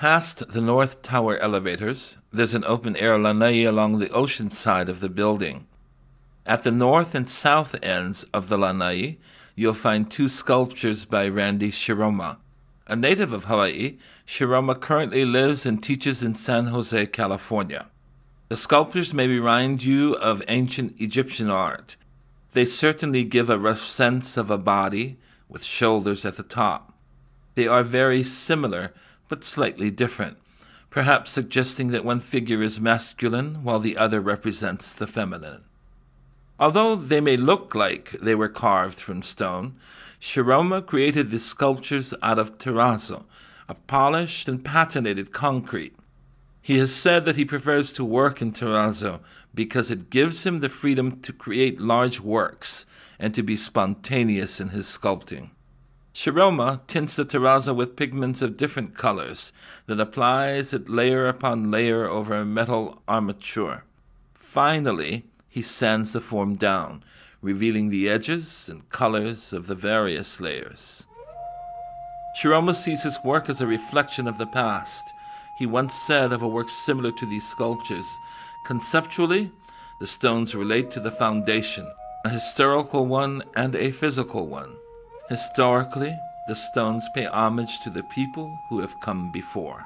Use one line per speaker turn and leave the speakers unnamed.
Past the North Tower elevators, there's an open air lanai along the ocean side of the building. At the north and south ends of the lanai, you'll find two sculptures by Randy Shiroma. A native of Hawaii, Shiroma currently lives and teaches in San Jose, California. The sculptures may remind you of ancient Egyptian art. They certainly give a rough sense of a body with shoulders at the top. They are very similar but slightly different, perhaps suggesting that one figure is masculine while the other represents the feminine. Although they may look like they were carved from stone, Shiroma created the sculptures out of terrazzo, a polished and patinated concrete. He has said that he prefers to work in terrazzo because it gives him the freedom to create large works and to be spontaneous in his sculpting. Shiroma tints the terrazzo with pigments of different colors, then applies it layer upon layer over a metal armature. Finally, he sands the form down, revealing the edges and colors of the various layers. Shiroma sees his work as a reflection of the past. He once said of a work similar to these sculptures, conceptually, the stones relate to the foundation, a historical one and a physical one. Historically, the stones pay homage to the people who have come before.